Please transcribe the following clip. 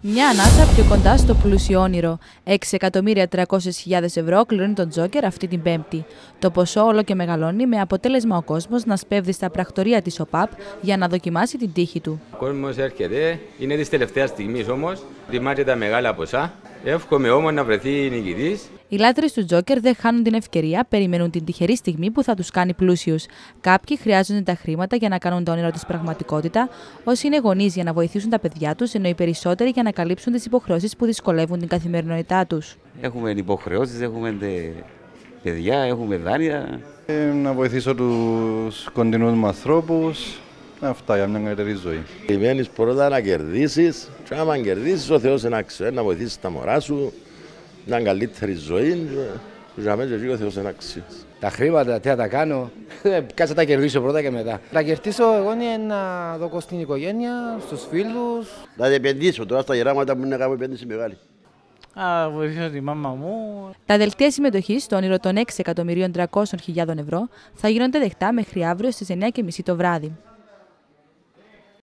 Μια ανάσα πιο κοντά στο πλούσιο όνειρο. 6.300.000 ευρώ κληρώνει τον Τζόκερ αυτή την Πέμπτη. Το ποσό όλο και μεγαλώνει με αποτέλεσμα ο κόσμος να σπέβδει στα πρακτορία της ΟΠΑΠ για να δοκιμάσει την τύχη του. Ο κόσμος έρχεται, είναι της τελευταίας στιγμής όμως, τιμάται τα μεγάλα ποσά. Εύχομαι όμως να βρεθεί νικητής. Οι λάτρες του Τζόκερ δεν χάνουν την ευκαιρία, περιμένουν την τυχερή στιγμή που θα τους κάνει πλούσιους. Κάποιοι χρειάζονται τα χρήματα για να κάνουν το όνειρο της πραγματικότητα, όσοι είναι γονείς για να βοηθήσουν τα παιδιά τους, ενώ οι περισσότεροι για να καλύψουν τις υποχρεώσεις που δυσκολεύουν την καθημερινότητά τους. Έχουμε υποχρεώσεις, έχουμε παιδιά, έχουμε δάνεια. Ε, να βοηθήσω τους κοντινούς μου ανθρώπους, Αυτά για μια καλύτερη ζωή. Περιμένεις πρώτα να κερδίσεις, και άμα κερδίσεις, ο Θεός να ξέρει να βοηθήσεις τα μωρά σου, μια καλύτερη ζωή. Για μένα και ο Θεός είναι Τα χρήματα, τι θα τα κάνω, ε, κάτσε τα κερδίσω πρώτα και μετά. Τα κερδίσω εγώ είναι να δω στην οικογένεια, στους φίλους. Να επενδύσω τώρα στα γεράματα που είναι να κάνω επένδυση μεγάλη. Α, βοηθήσω τη μάμα μου. Τα δελτία συμμετοχής στο όνειρο των 6.300.000 ευρώ θα γίνονται δεχτά μέχρι αύριο στις 9.30 το βράδυ.